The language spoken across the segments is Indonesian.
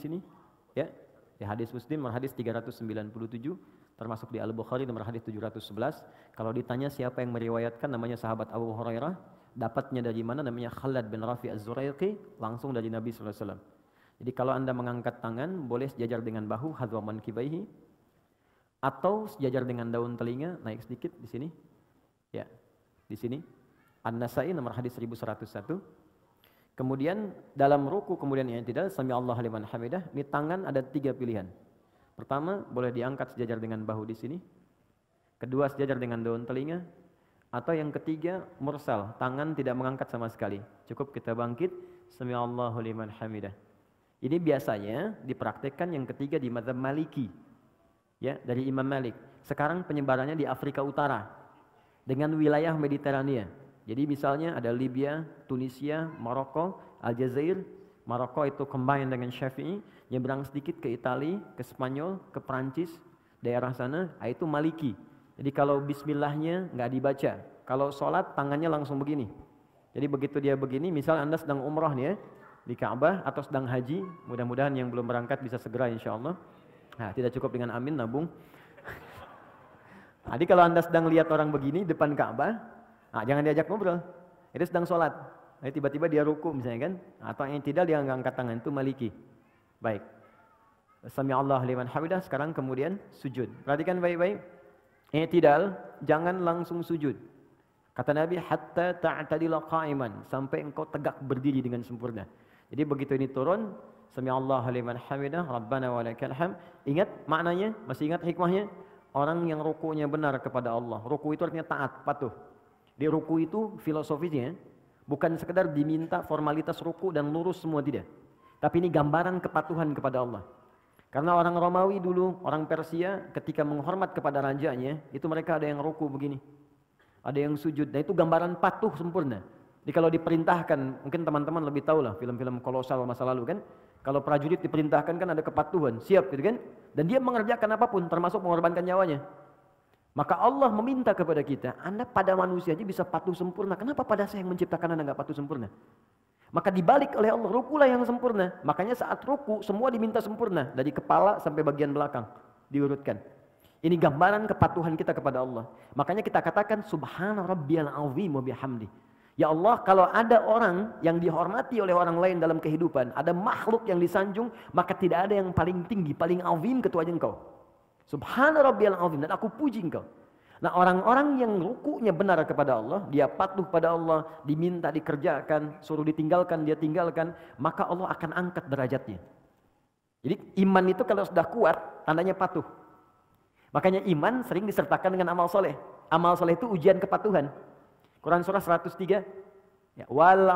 di sini? Ya, di hadis Muslim nomor hadis 397 termasuk di Al Bukhari nomor hadis 711. Kalau ditanya siapa yang meriwayatkan namanya sahabat Abu Hurairah, dapatnya dari mana namanya Khalid bin Rafi Az-Zuraiqi langsung dari Nabi SAW Jadi kalau Anda mengangkat tangan boleh sejajar dengan bahu hadwa kibaihi atau sejajar dengan daun telinga naik sedikit di sini. Ya, di sini. An-Nasai nomor hadis 1101 Kemudian dalam ruku kemudian yang tidak sami Allah liman hamidah, ini tangan ada tiga pilihan. Pertama, boleh diangkat sejajar dengan bahu di sini. Kedua, sejajar dengan daun telinga. Atau yang ketiga, mursal, tangan tidak mengangkat sama sekali. Cukup kita bangkit, sami Allah liman hamidah. Ini biasanya dipraktekkan yang ketiga di mazhab Maliki. Ya, dari Imam Malik. Sekarang penyebarannya di Afrika Utara dengan wilayah Mediterania jadi misalnya ada Libya, Tunisia, Maroko, Aljazair, Maroko itu combine dengan Syafi'i, nyebrang sedikit ke Italia, ke Spanyol, ke Prancis, daerah sana, ah, itu Maliki. Jadi kalau bismillahnya nggak dibaca, kalau sholat tangannya langsung begini. Jadi begitu dia begini, misal Anda sedang umroh nih ya, di Ka'bah atau sedang haji, mudah-mudahan yang belum berangkat bisa segera insya Allah. Nah, tidak cukup dengan amin, nabung. Jadi kalau Anda sedang lihat orang begini depan Ka'bah, Nah, jangan diajak ngobrol. Itu sedang sholat. tiba-tiba dia ruku misalnya kan. Atau yang tidak dia angkat tangan. Itu maliki. Baik. Sami Allah liman hamidah. Sekarang kemudian sujud. Perhatikan baik-baik. Ini tidak. Jangan langsung sujud. Kata Nabi, hatta ta'tadila qa'iman. Sampai engkau tegak berdiri dengan sempurna. Jadi begitu ini turun, Sami Allah liman hamidah, Rabbana wa Ingat maknanya, masih ingat hikmahnya? Orang yang rukunya benar kepada Allah. Ruku itu artinya taat, patuh. Di ruku itu filosofisnya bukan sekedar diminta formalitas ruku dan lurus semua tidak. Tapi ini gambaran kepatuhan kepada Allah. Karena orang Romawi dulu, orang Persia ketika menghormat kepada rajanya, itu mereka ada yang ruku begini. Ada yang sujud. Nah itu gambaran patuh sempurna. Jadi kalau diperintahkan, mungkin teman-teman lebih tahu lah film-film kolosal masa lalu kan. Kalau prajurit diperintahkan kan ada kepatuhan, siap gitu kan. Dan dia mengerjakan apapun termasuk mengorbankan nyawanya. Maka Allah meminta kepada kita, Anda pada manusia aja bisa patuh sempurna. Kenapa pada saya yang menciptakan Anda nggak patuh sempurna? Maka dibalik oleh Allah, rukulah yang sempurna. Makanya saat ruku, semua diminta sempurna. Dari kepala sampai bagian belakang. Diurutkan. Ini gambaran kepatuhan kita kepada Allah. Makanya kita katakan, Subhana Rabbiyal Azim wa bihamdi. Ya Allah, kalau ada orang yang dihormati oleh orang lain dalam kehidupan, ada makhluk yang disanjung, maka tidak ada yang paling tinggi, paling azim ketua engkau. Subhana rabbiyal azim dan aku puji engkau. Nah orang-orang yang rukunya benar kepada Allah, dia patuh pada Allah, diminta dikerjakan, suruh ditinggalkan, dia tinggalkan, maka Allah akan angkat derajatnya. Jadi iman itu kalau sudah kuat, tandanya patuh. Makanya iman sering disertakan dengan amal soleh. Amal soleh itu ujian kepatuhan. Quran surah 103. Ya, Wal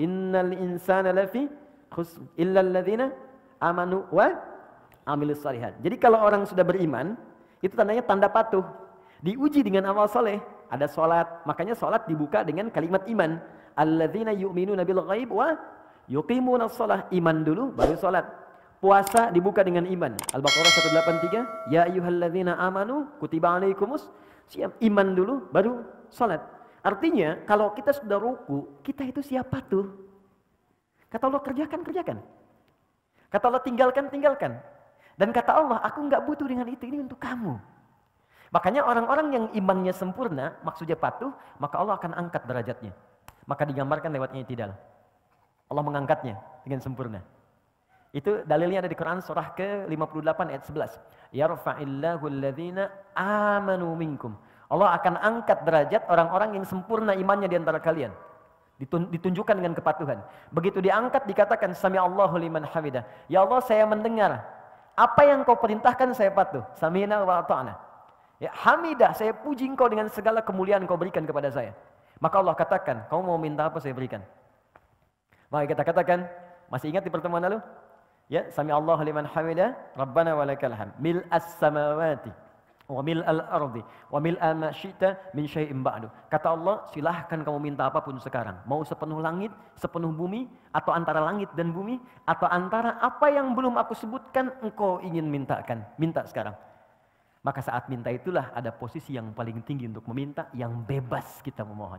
innal insana lafi khusr illa amanu wa amilus salihat. Jadi kalau orang sudah beriman, itu tandanya tanda patuh. Diuji dengan amal soleh, ada sholat. Makanya sholat dibuka dengan kalimat iman. Alladzina yu'minu nabil ghaib wa yuqimuna sholah. Iman dulu, baru sholat. Puasa dibuka dengan iman. Al-Baqarah 183. Ya ayuhalladzina amanu kutiba alaikumus. Siap, iman dulu, baru sholat. Artinya, kalau kita sudah ruku, kita itu siap patuh. Kata Allah, kerjakan, kerjakan. Kata Allah, tinggalkan, tinggalkan. Dan kata Allah, aku nggak butuh dengan itu, ini untuk kamu. Makanya orang-orang yang imannya sempurna, maksudnya patuh, maka Allah akan angkat derajatnya. Maka digambarkan lewat tidak. Allah mengangkatnya dengan sempurna. Itu dalilnya ada di Quran surah ke-58 ayat 11. Yarfa'illahu alladhina amanu minkum. Allah akan angkat derajat orang-orang yang sempurna imannya di antara kalian. Ditunjukkan dengan kepatuhan. Begitu diangkat dikatakan sami Allahu liman hamidah. Ya Allah saya mendengar apa yang kau perintahkan saya patuh. Samina wa ta'ana. Ya, hamidah, saya puji kau dengan segala kemuliaan kau berikan kepada saya. Maka Allah katakan, kau mau minta apa saya berikan? Maka kita katakan, masih ingat di pertemuan lalu? Ya, sami Allah liman hamidah, Rabbana wa lakal Mil as samawati. Wamil al ardi, wamil syi'ta min syai'in Kata Allah, silahkan kamu minta apapun sekarang. Mau sepenuh langit, sepenuh bumi, atau antara langit dan bumi, atau antara apa yang belum aku sebutkan, engkau ingin mintakan. Minta sekarang. Maka saat minta itulah ada posisi yang paling tinggi untuk meminta, yang bebas kita memohon.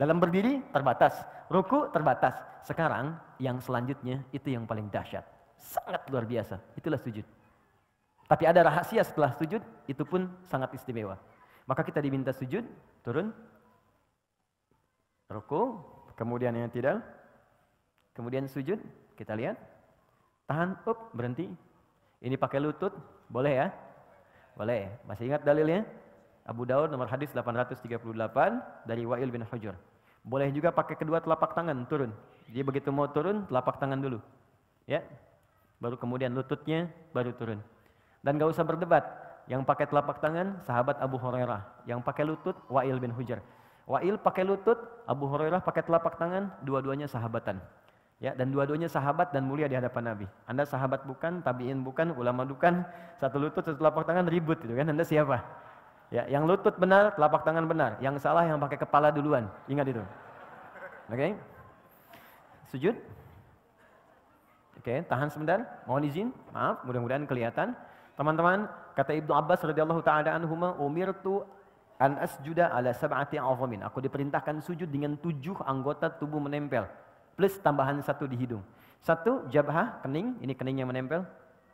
Dalam berdiri terbatas, ruku terbatas. Sekarang yang selanjutnya itu yang paling dahsyat. Sangat luar biasa. Itulah sujud. Tapi ada rahasia setelah sujud, itu pun sangat istimewa. Maka kita diminta sujud, turun, ruku, kemudian yang tidak, kemudian sujud, kita lihat, tahan, up, berhenti. Ini pakai lutut, boleh ya? Boleh. Masih ingat dalilnya? Abu Daud nomor hadis 838 dari Wa'il bin Hujur. Boleh juga pakai kedua telapak tangan turun. Dia begitu mau turun, telapak tangan dulu. Ya. Baru kemudian lututnya baru turun. Dan gak usah berdebat. Yang pakai telapak tangan sahabat Abu Hurairah. Yang pakai lutut Wa'il bin Hujar. Wa'il pakai lutut, Abu Hurairah pakai telapak tangan, dua-duanya sahabatan. Ya, dan dua-duanya sahabat dan mulia di hadapan Nabi. Anda sahabat bukan, tabiin bukan, ulama bukan, satu lutut, satu telapak tangan ribut gitu kan. Anda siapa? Ya, yang lutut benar, telapak tangan benar. Yang salah yang pakai kepala duluan. Ingat itu. Oke. Okay. Sujud. Oke, okay, tahan sebentar. Mohon izin. Maaf, mudah-mudahan kelihatan. Teman-teman, kata Ibnu Abbas radhiyallahu taala anhuma, umirtu an asjuda ala sab'ati azamin. Aku diperintahkan sujud dengan tujuh anggota tubuh menempel plus tambahan satu di hidung. Satu jabhah kening, ini kening yang menempel.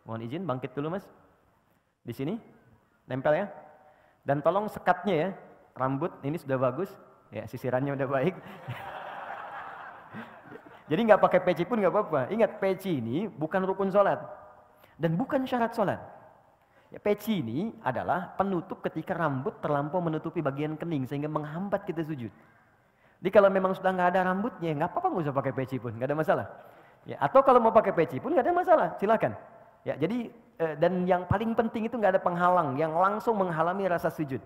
Mohon izin bangkit dulu Mas. Di sini nempel ya. Dan tolong sekatnya ya. Rambut ini sudah bagus, ya sisirannya udah baik. Jadi nggak pakai peci pun nggak apa-apa. Ingat peci ini bukan rukun sholat dan bukan syarat sholat. Ya, peci ini adalah penutup ketika rambut terlampau menutupi bagian kening sehingga menghambat kita sujud. Jadi kalau memang sudah nggak ada rambutnya, nggak apa-apa nggak usah pakai peci pun, nggak ada masalah. Ya, atau kalau mau pakai peci pun nggak ada masalah, silakan. Ya, jadi eh, dan yang paling penting itu nggak ada penghalang yang langsung menghalangi rasa sujud.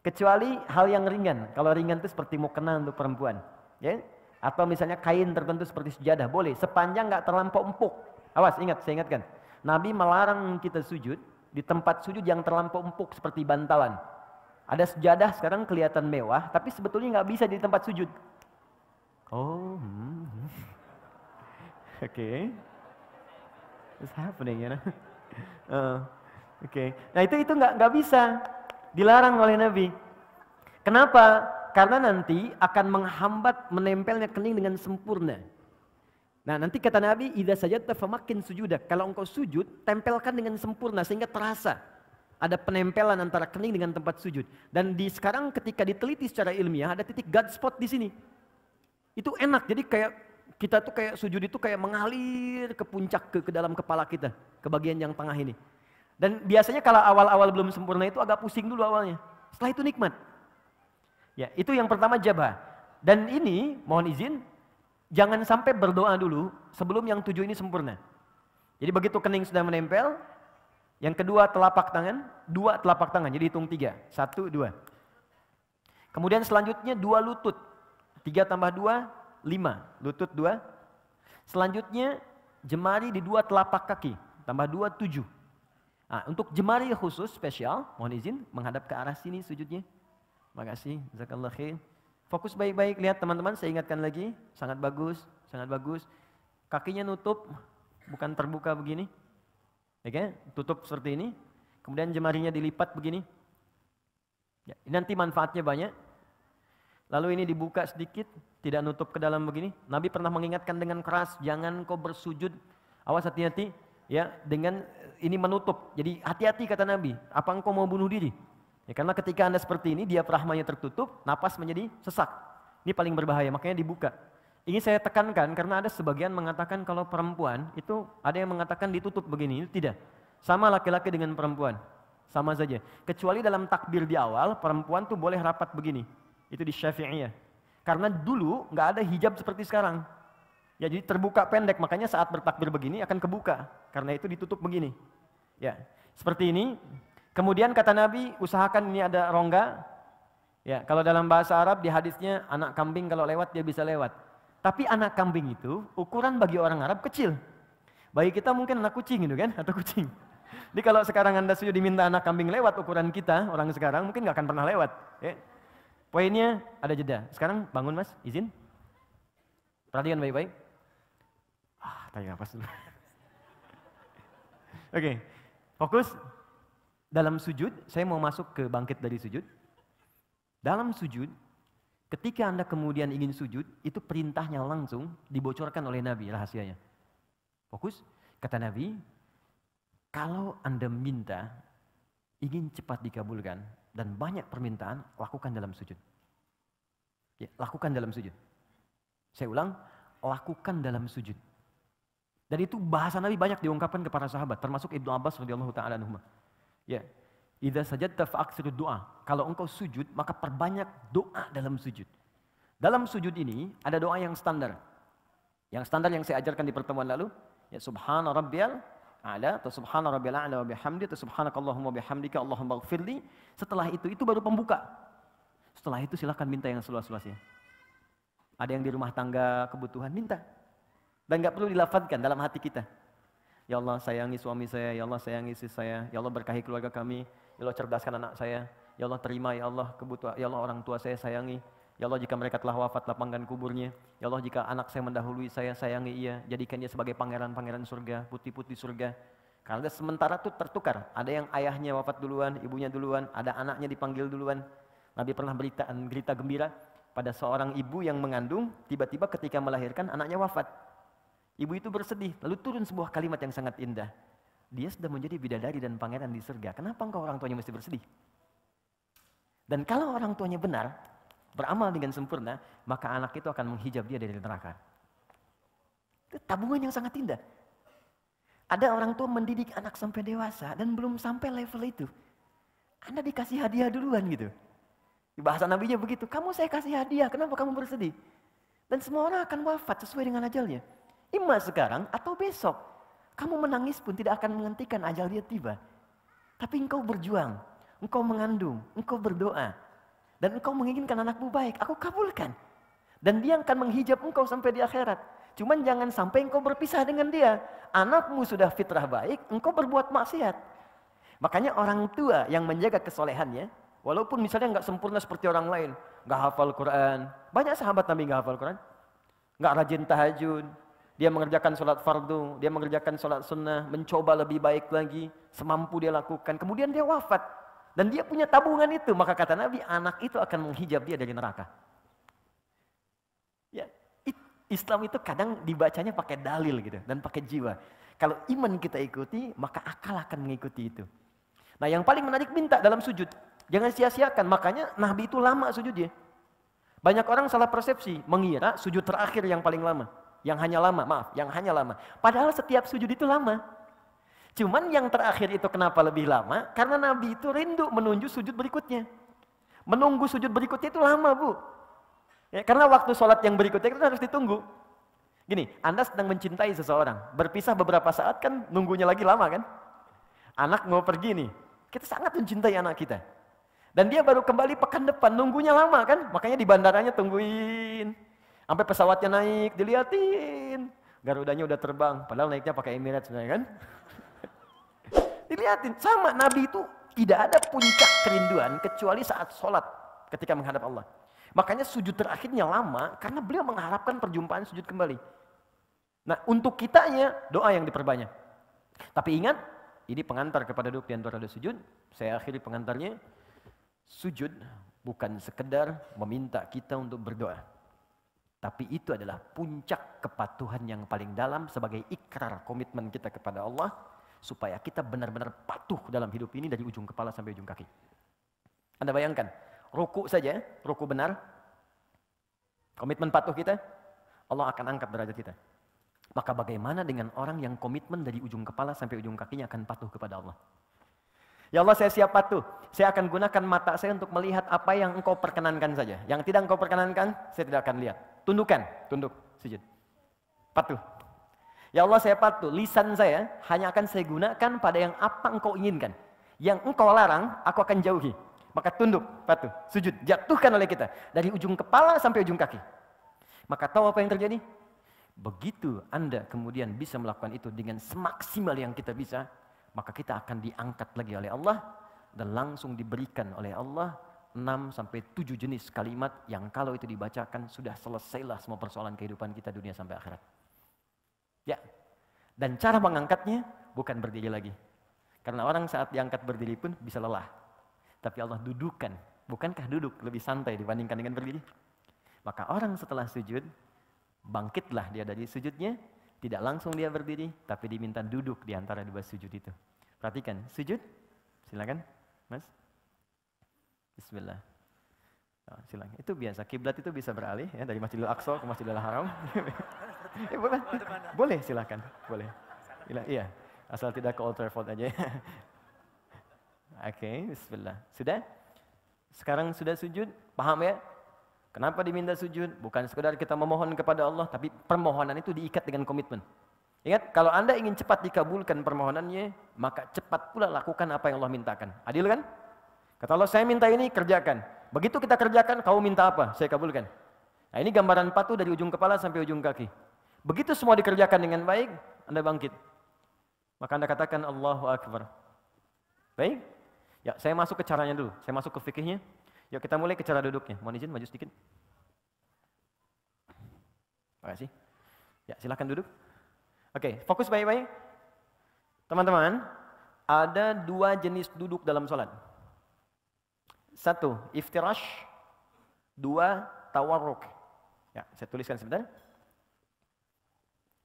Kecuali hal yang ringan. Kalau ringan itu seperti mukena untuk perempuan, ya. Atau misalnya kain tertentu seperti sejadah boleh, sepanjang nggak terlampau empuk. Awas ingat, saya ingatkan. Nabi melarang kita sujud di tempat sujud yang terlampau empuk seperti bantalan. Ada sejadah sekarang kelihatan mewah, tapi sebetulnya nggak bisa di tempat sujud. Oh, hmm. oke. Okay. It's happening ya. You uh, oke. Okay. Nah itu itu nggak nggak bisa, dilarang oleh Nabi. Kenapa? Karena nanti akan menghambat menempelnya kening dengan sempurna. Nah nanti kata Nabi, Ida saja tafamakin sujudah. Kalau engkau sujud, tempelkan dengan sempurna sehingga terasa. Ada penempelan antara kening dengan tempat sujud. Dan di sekarang ketika diteliti secara ilmiah, ada titik God spot di sini. Itu enak, jadi kayak kita tuh kayak sujud itu kayak mengalir ke puncak, ke, ke dalam kepala kita. Ke bagian yang tengah ini. Dan biasanya kalau awal-awal belum sempurna itu agak pusing dulu awalnya. Setelah itu nikmat. Ya, itu yang pertama jabah. Dan ini, mohon izin, Jangan sampai berdoa dulu sebelum yang tujuh ini sempurna. Jadi begitu kening sudah menempel, yang kedua telapak tangan, dua telapak tangan, jadi hitung tiga. Satu, dua. Kemudian selanjutnya dua lutut. Tiga tambah dua, lima. Lutut dua. Selanjutnya jemari di dua telapak kaki. Tambah dua, tujuh. Nah, untuk jemari khusus spesial, mohon izin menghadap ke arah sini sujudnya. Terima kasih. Zakallah Fokus baik-baik, lihat teman-teman, saya ingatkan lagi, sangat bagus, sangat bagus. Kakinya nutup, bukan terbuka begini. Oke, ya kan? tutup seperti ini. Kemudian jemarinya dilipat begini. Ya, nanti manfaatnya banyak. Lalu ini dibuka sedikit, tidak nutup ke dalam begini. Nabi pernah mengingatkan dengan keras, jangan kau bersujud. Awas hati-hati, ya dengan eh, ini menutup. Jadi hati-hati kata Nabi, apa engkau mau bunuh diri? Ya, karena ketika Anda seperti ini, dia diafragmanya tertutup, napas menjadi sesak. Ini paling berbahaya, makanya dibuka. Ini saya tekankan karena ada sebagian mengatakan kalau perempuan itu ada yang mengatakan ditutup begini, itu tidak. Sama laki-laki dengan perempuan, sama saja. Kecuali dalam takbir di awal, perempuan tuh boleh rapat begini. Itu di syafi'iyah. Karena dulu nggak ada hijab seperti sekarang. Ya jadi terbuka pendek, makanya saat bertakbir begini akan kebuka. Karena itu ditutup begini. Ya, seperti ini, Kemudian kata Nabi, usahakan ini ada rongga. Ya, kalau dalam bahasa Arab di hadisnya anak kambing kalau lewat dia bisa lewat. Tapi anak kambing itu ukuran bagi orang Arab kecil. Bagi kita mungkin anak kucing gitu kan, atau kucing. Jadi kalau sekarang Anda sudah diminta anak kambing lewat ukuran kita, orang sekarang mungkin nggak akan pernah lewat. Ya. Poinnya ada jeda. Sekarang bangun mas, izin. Perhatikan baik-baik. Ah, tanya apa dulu. Oke, okay. fokus. Dalam sujud, saya mau masuk ke bangkit dari sujud. Dalam sujud, ketika Anda kemudian ingin sujud, itu perintahnya langsung dibocorkan oleh Nabi rahasianya. Fokus, kata Nabi, kalau Anda minta ingin cepat dikabulkan dan banyak permintaan, lakukan dalam sujud. Ya, lakukan dalam sujud. Saya ulang, lakukan dalam sujud. Dan itu bahasa Nabi banyak diungkapkan kepada sahabat, termasuk Ibnu Abbas radhiyallahu taala anhu. Ya. Idza sajadta fa'aksiru doa. Kalau engkau sujud, maka perbanyak doa dalam sujud. Dalam sujud ini ada doa yang standar. Yang standar yang saya ajarkan di pertemuan lalu, ya subhana rabbiyal a'la atau subhana rabbiyal a'la wa bihamdi atau subhanakallahumma bihamdika allahumma ighfirli. Setelah itu itu baru pembuka. Setelah itu silahkan minta yang seluas-luasnya. Ada yang di rumah tangga kebutuhan minta. Dan nggak perlu dilafadkan dalam hati kita. Ya Allah sayangi suami saya, ya Allah sayangi istri saya, ya Allah berkahi keluarga kami, ya Allah cerdaskan anak saya, ya Allah terima ya Allah kebutuhan, ya Allah orang tua saya sayangi, ya Allah jika mereka telah wafat lapangkan kuburnya, ya Allah jika anak saya mendahului saya sayangi ia, jadikan dia sebagai pangeran-pangeran surga, putih-putih surga. Karena sementara itu tertukar, ada yang ayahnya wafat duluan, ibunya duluan, ada anaknya dipanggil duluan. Nabi pernah berita, berita gembira pada seorang ibu yang mengandung, tiba-tiba ketika melahirkan anaknya wafat. Ibu itu bersedih, lalu turun sebuah kalimat yang sangat indah. Dia sudah menjadi bidadari dan pangeran di surga. Kenapa engkau orang tuanya mesti bersedih? Dan kalau orang tuanya benar, beramal dengan sempurna, maka anak itu akan menghijab dia dari neraka. Itu tabungan yang sangat indah. Ada orang tua mendidik anak sampai dewasa dan belum sampai level itu. Anda dikasih hadiah duluan gitu. Di bahasa nabinya begitu, kamu saya kasih hadiah, kenapa kamu bersedih? Dan semua orang akan wafat sesuai dengan ajalnya. Ima sekarang atau besok. Kamu menangis pun tidak akan menghentikan ajal dia tiba. Tapi engkau berjuang, engkau mengandung, engkau berdoa. Dan engkau menginginkan anakmu baik, aku kabulkan. Dan dia akan menghijab engkau sampai di akhirat. Cuman jangan sampai engkau berpisah dengan dia. Anakmu sudah fitrah baik, engkau berbuat maksiat. Makanya orang tua yang menjaga kesolehannya, walaupun misalnya nggak sempurna seperti orang lain, nggak hafal Quran, banyak sahabat Nabi nggak hafal Quran, nggak rajin tahajud, dia mengerjakan sholat fardu, dia mengerjakan sholat sunnah, mencoba lebih baik lagi, semampu dia lakukan. Kemudian dia wafat. Dan dia punya tabungan itu. Maka kata Nabi, anak itu akan menghijab dia dari neraka. Ya, Islam itu kadang dibacanya pakai dalil gitu dan pakai jiwa. Kalau iman kita ikuti, maka akal akan mengikuti itu. Nah yang paling menarik minta dalam sujud. Jangan sia-siakan, makanya Nabi itu lama sujudnya. Banyak orang salah persepsi, mengira sujud terakhir yang paling lama. Yang hanya lama, maaf, yang hanya lama. Padahal setiap sujud itu lama. Cuman yang terakhir itu kenapa lebih lama? Karena Nabi itu rindu menunjuk sujud berikutnya. Menunggu sujud berikutnya itu lama bu. Ya, karena waktu sholat yang berikutnya itu harus ditunggu. Gini, Anda sedang mencintai seseorang. Berpisah beberapa saat kan nunggunya lagi lama kan? Anak mau pergi nih. Kita sangat mencintai anak kita. Dan dia baru kembali pekan depan, nunggunya lama kan? Makanya di bandaranya tungguin. Sampai pesawatnya naik, diliatin. Garudanya udah terbang, padahal naiknya pakai Emirates sebenarnya kan. diliatin, sama Nabi itu tidak ada puncak kerinduan kecuali saat sholat ketika menghadap Allah. Makanya sujud terakhirnya lama karena beliau mengharapkan perjumpaan sujud kembali. Nah untuk kitanya doa yang diperbanyak. Tapi ingat ini pengantar kepada duduk di antara sujud. Saya akhiri pengantarnya. Sujud bukan sekedar meminta kita untuk berdoa. Tapi itu adalah puncak kepatuhan yang paling dalam sebagai ikrar komitmen kita kepada Allah supaya kita benar-benar patuh dalam hidup ini dari ujung kepala sampai ujung kaki. Anda bayangkan, ruku saja, ruku benar, komitmen patuh kita, Allah akan angkat derajat kita. Maka bagaimana dengan orang yang komitmen dari ujung kepala sampai ujung kakinya akan patuh kepada Allah? Ya Allah saya siap patuh. Saya akan gunakan mata saya untuk melihat apa yang engkau perkenankan saja. Yang tidak engkau perkenankan, saya tidak akan lihat. Tundukkan, tunduk, sujud. Patuh. Ya Allah saya patuh, lisan saya hanya akan saya gunakan pada yang apa engkau inginkan. Yang engkau larang, aku akan jauhi. Maka tunduk, patuh, sujud, jatuhkan oleh kita. Dari ujung kepala sampai ujung kaki. Maka tahu apa yang terjadi? Begitu Anda kemudian bisa melakukan itu dengan semaksimal yang kita bisa, maka kita akan diangkat lagi oleh Allah dan langsung diberikan oleh Allah 6 sampai 7 jenis kalimat yang kalau itu dibacakan sudah selesailah semua persoalan kehidupan kita dunia sampai akhirat. Ya. Dan cara mengangkatnya bukan berdiri lagi. Karena orang saat diangkat berdiri pun bisa lelah. Tapi Allah dudukkan, Bukankah duduk lebih santai dibandingkan dengan berdiri? Maka orang setelah sujud, bangkitlah dia dari sujudnya. Tidak langsung dia berdiri, tapi diminta duduk di antara dua sujud itu. Perhatikan, sujud, silakan, Mas. Bismillah. Oh, silang. Itu biasa. Kiblat itu bisa beralih ya dari Masjidil Aqsa ke Masjidil Haram. ya, boleh. Boleh silakan. Boleh. Bila, iya. Asal tidak ke Old Trafford aja. Oke, okay, bismillah. Sudah? Sekarang sudah sujud? Paham ya? Kenapa diminta sujud? Bukan sekedar kita memohon kepada Allah, tapi permohonan itu diikat dengan komitmen. Ingat, kalau Anda ingin cepat dikabulkan permohonannya, maka cepat pula lakukan apa yang Allah mintakan. Adil kan? Kata Allah, saya minta ini, kerjakan. Begitu kita kerjakan, kau minta apa? Saya kabulkan. Nah ini gambaran patuh dari ujung kepala sampai ujung kaki. Begitu semua dikerjakan dengan baik, Anda bangkit. Maka Anda katakan Allahu Akbar. Baik? Ya, saya masuk ke caranya dulu. Saya masuk ke fikihnya. Yuk kita mulai ke cara duduknya. Mohon izin maju sedikit. Makasih. Ya, silahkan duduk. Oke, fokus baik-baik. Teman-teman, ada dua jenis duduk dalam sholat. Satu, iftirash. Dua, tawarruk. Ya, saya tuliskan sebentar.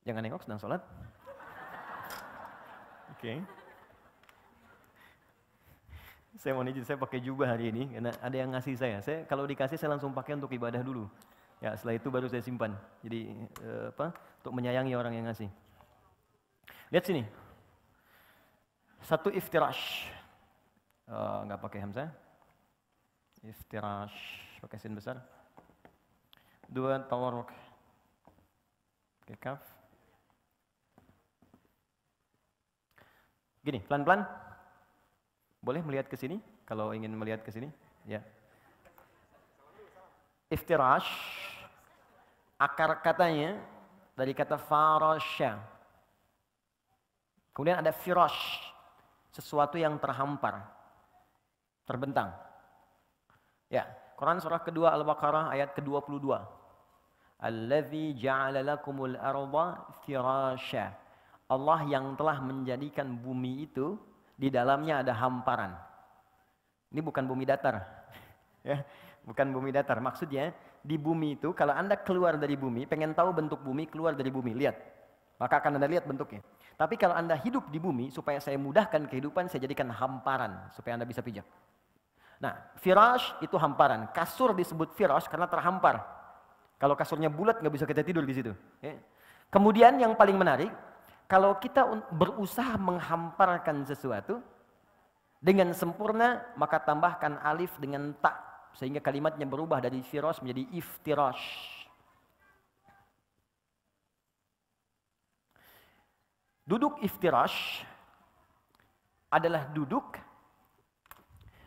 Jangan nengok sedang sholat. Oke. Okay. Saya mau izin, saya pakai jubah hari ini karena ada yang ngasih saya. Saya kalau dikasih saya langsung pakai untuk ibadah dulu. Ya, setelah itu baru saya simpan. Jadi eh, apa? Untuk menyayangi orang yang ngasih. Lihat sini. Satu iftirash. Eh, nggak enggak pakai hamzah iftirash pakai sin besar dua tawarruk pakai kaf gini pelan-pelan boleh melihat ke sini kalau ingin melihat ke sini ya iftirash akar katanya dari kata farasha kemudian ada firash sesuatu yang terhampar terbentang Ya, Quran surah kedua Al-Baqarah ayat ke-22. Allazi ja'ala lakumul arda firasha. Allah yang telah menjadikan bumi itu di dalamnya ada hamparan. Ini bukan bumi datar. ya, bukan bumi datar. Maksudnya di bumi itu kalau Anda keluar dari bumi, pengen tahu bentuk bumi, keluar dari bumi, lihat. Maka akan Anda lihat bentuknya. Tapi kalau Anda hidup di bumi supaya saya mudahkan kehidupan, saya jadikan hamparan supaya Anda bisa pijak. Nah, firash itu hamparan. Kasur disebut firash karena terhampar. Kalau kasurnya bulat nggak bisa kita tidur di situ. Ya. Kemudian yang paling menarik, kalau kita berusaha menghamparkan sesuatu dengan sempurna, maka tambahkan alif dengan tak sehingga kalimatnya berubah dari firash menjadi iftirash. Duduk iftirash adalah duduk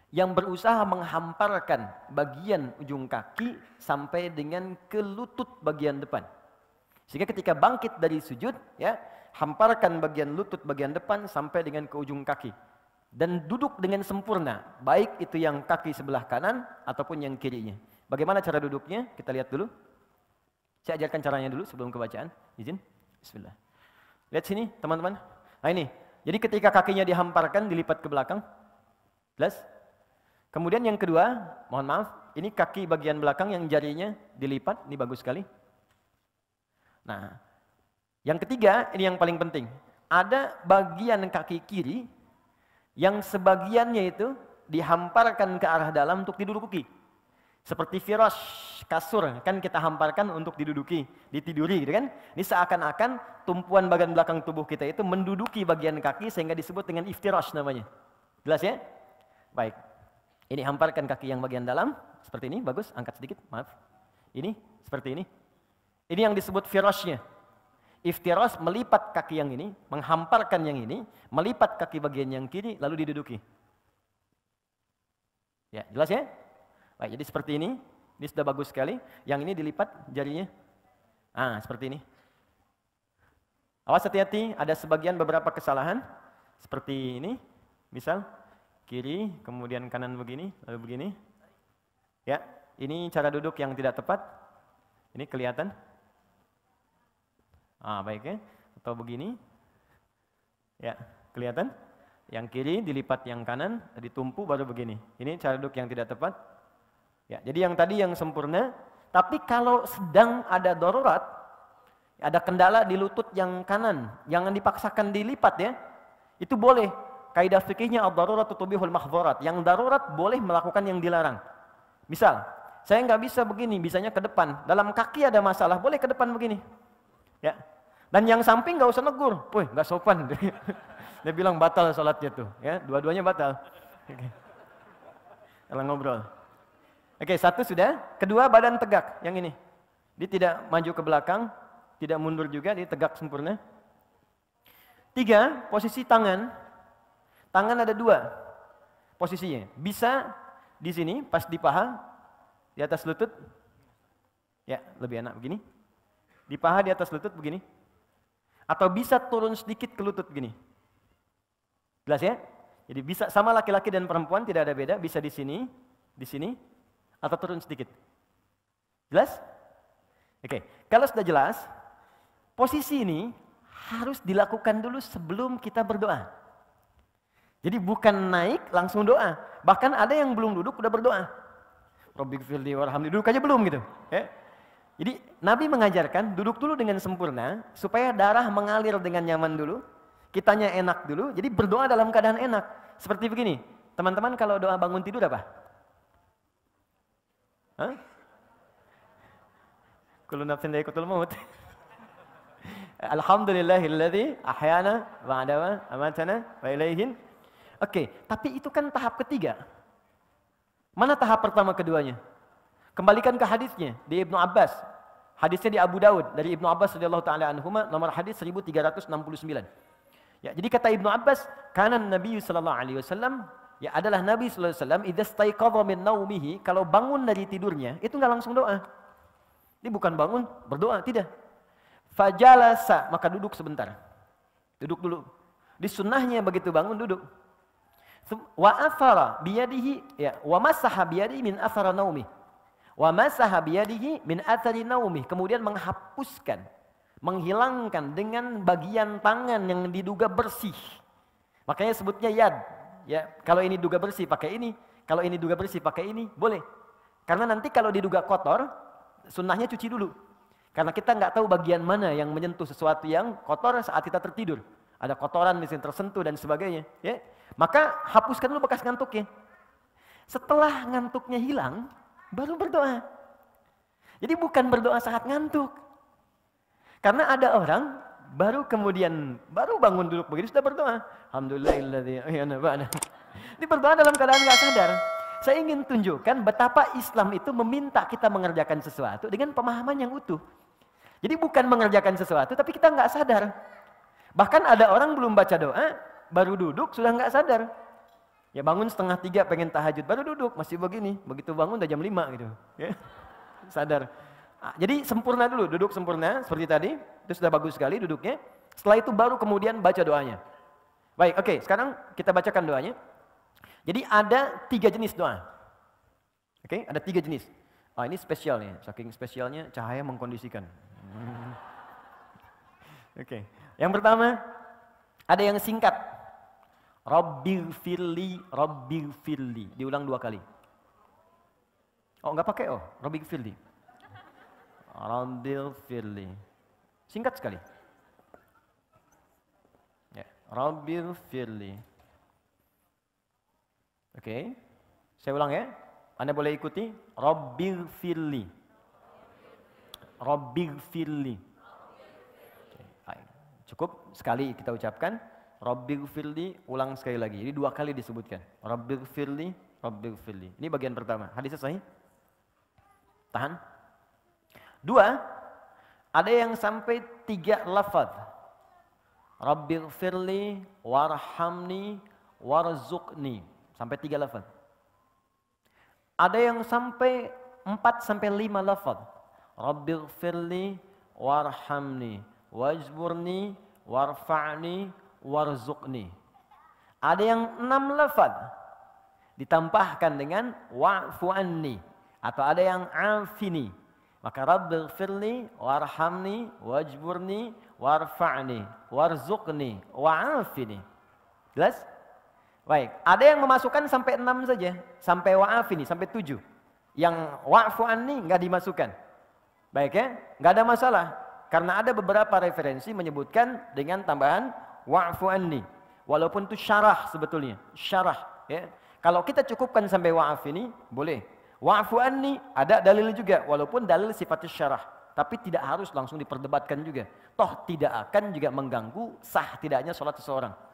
yang berusaha menghamparkan bagian ujung kaki sampai dengan ke lutut bagian depan. Sehingga ketika bangkit dari sujud, ya, hamparkan bagian lutut bagian depan sampai dengan ke ujung kaki dan duduk dengan sempurna, baik itu yang kaki sebelah kanan ataupun yang kirinya. Bagaimana cara duduknya? Kita lihat dulu. Saya ajarkan caranya dulu sebelum kebacaan. Izin. Bismillah. Lihat sini, teman-teman. Nah ini. Jadi ketika kakinya dihamparkan dilipat ke belakang. Jelas? Kemudian yang kedua, mohon maaf, ini kaki bagian belakang yang jarinya dilipat, ini bagus sekali. Nah, yang ketiga, ini yang paling penting. Ada bagian kaki kiri yang sebagiannya itu dihamparkan ke arah dalam untuk diduduki. Seperti firas, kasur, kan kita hamparkan untuk diduduki, ditiduri gitu kan. Ini seakan-akan tumpuan bagian belakang tubuh kita itu menduduki bagian kaki sehingga disebut dengan iftirash namanya. Jelas ya? Baik. Ini hamparkan kaki yang bagian dalam, seperti ini, bagus, angkat sedikit, maaf. Ini, seperti ini. Ini yang disebut firasnya. Iftiras melipat kaki yang ini, menghamparkan yang ini, melipat kaki bagian yang kiri, lalu diduduki. Ya, jelas ya? Baik, jadi seperti ini. Ini sudah bagus sekali. Yang ini dilipat jarinya. Ah, seperti ini. Awas hati-hati, ada sebagian beberapa kesalahan. Seperti ini, misal kiri, kemudian kanan begini, lalu begini. Ya, ini cara duduk yang tidak tepat. Ini kelihatan. Ah, baik ya. Atau begini. Ya, kelihatan. Yang kiri dilipat yang kanan, ditumpu baru begini. Ini cara duduk yang tidak tepat. Ya, jadi yang tadi yang sempurna, tapi kalau sedang ada darurat, ada kendala di lutut yang kanan, jangan dipaksakan dilipat ya. Itu boleh, Kaidah fikihnya ad-darurat tutubihul mahdhurat. Yang darurat boleh melakukan yang dilarang. Misal, saya nggak bisa begini, bisanya ke depan. Dalam kaki ada masalah, boleh ke depan begini. Ya. Dan yang samping nggak usah negur. Woi, nggak sopan. Dia bilang batal salatnya tuh. Ya, dua-duanya batal. Okay. Kalau ngobrol. Oke, okay, satu sudah. Kedua, badan tegak. Yang ini. Dia tidak maju ke belakang, tidak mundur juga, dia tegak sempurna. Tiga, posisi tangan Tangan ada dua posisinya. Bisa di sini pas di paha, di atas lutut. Ya, lebih enak begini. Di paha di atas lutut begini. Atau bisa turun sedikit ke lutut begini, Jelas ya? Jadi bisa sama laki-laki dan perempuan tidak ada beda, bisa di sini, di sini atau turun sedikit. Jelas? Oke, kalau sudah jelas, posisi ini harus dilakukan dulu sebelum kita berdoa. Jadi bukan naik langsung doa. Bahkan ada yang belum duduk udah berdoa. Robbi warhamni duduk aja belum gitu. Ya. Jadi Nabi mengajarkan duduk dulu dengan sempurna supaya darah mengalir dengan nyaman dulu. Kitanya enak dulu. Jadi berdoa dalam keadaan enak. Seperti begini. Teman-teman kalau doa bangun tidur apa? Hah? Kullu nafsin maut. Alhamdulillahilladzi ahyana wa amatana wa Oke, tapi itu kan tahap ketiga. Mana tahap pertama keduanya? Kembalikan ke hadisnya di Ibnu Abbas. Hadisnya di Abu Daud dari Ibnu Abbas radhiyallahu taala anhu nomor hadis 1369. Ya, jadi kata Ibnu Abbas, karena Nabi sallallahu alaihi wasallam ya adalah Nabi sallallahu alaihi wasallam idza staiqadha min naumihi, kalau bangun dari tidurnya itu nggak langsung doa. Ini bukan bangun berdoa, tidak. Fajalasa, maka duduk sebentar. Duduk dulu. Di sunnahnya begitu bangun duduk wa athara biyadihi ya wa masaha biyadihi min athara naumi wa masaha biyadihi min athari naumi kemudian menghapuskan menghilangkan dengan bagian tangan yang diduga bersih makanya sebutnya yad ya kalau ini duga bersih pakai ini kalau ini duga bersih pakai ini boleh karena nanti kalau diduga kotor sunnahnya cuci dulu karena kita nggak tahu bagian mana yang menyentuh sesuatu yang kotor saat kita tertidur ada kotoran di sini tersentuh dan sebagainya, ya. Maka hapuskan dulu bekas ngantuknya. Setelah ngantuknya hilang, baru berdoa. Jadi bukan berdoa saat ngantuk. Karena ada orang baru kemudian baru bangun duduk begini sudah berdoa. Alhamdulillah, Ini berdoa dalam keadaan nggak sadar. Saya ingin tunjukkan betapa Islam itu meminta kita mengerjakan sesuatu dengan pemahaman yang utuh. Jadi bukan mengerjakan sesuatu tapi kita nggak sadar. Bahkan ada orang belum baca doa, baru duduk sudah nggak sadar. Ya bangun setengah tiga pengen tahajud, baru duduk masih begini. Begitu bangun udah jam lima gitu. Ya. Sadar. Nah, jadi sempurna dulu, duduk sempurna seperti tadi. Itu sudah bagus sekali duduknya. Setelah itu baru kemudian baca doanya. Baik, oke. Okay, sekarang kita bacakan doanya. Jadi ada tiga jenis doa. Oke, okay, ada tiga jenis. oh ini spesial nih, saking spesialnya cahaya mengkondisikan. Oke. Okay. Yang pertama, ada yang singkat. Rabbir fili, Rabbir fili. Diulang dua kali. Oh, enggak pakai oh. Rabbir fili. Rabbir fili. Singkat sekali. Ya, Rabbir fili. Oke. Saya ulang ya. Anda boleh ikuti. Rabbir fili. Rabbir fili. Cukup sekali kita ucapkan. Rabbil firli, ulang sekali lagi. Jadi dua kali disebutkan. Rabbil firli, Rabbil firli. Ini bagian pertama. Hadis sahih? Tahan. Dua, ada yang sampai tiga lafaz. Rabbil firli, warhamni, warzukni. Sampai tiga lafaz. Ada yang sampai empat sampai lima lafaz. Rabbil firli, warhamni, wajburni warfa'ni warzuqni ada yang enam lafad ditambahkan dengan wa'fu atau ada yang afini maka rabbighfirli warhamni wajburni warfa'ni warzuqni wa'afini jelas baik ada yang memasukkan sampai enam saja sampai wa'afini sampai tujuh yang wa'fu anni nggak dimasukkan baik ya enggak ada masalah karena ada beberapa referensi menyebutkan dengan tambahan wa'fu anni. Walaupun itu syarah sebetulnya, syarah ya. Kalau kita cukupkan sampai wa'af ini boleh. Wa'fu anni ada dalil juga walaupun dalil sifatnya syarah, tapi tidak harus langsung diperdebatkan juga. Toh tidak akan juga mengganggu sah tidaknya sholat seseorang.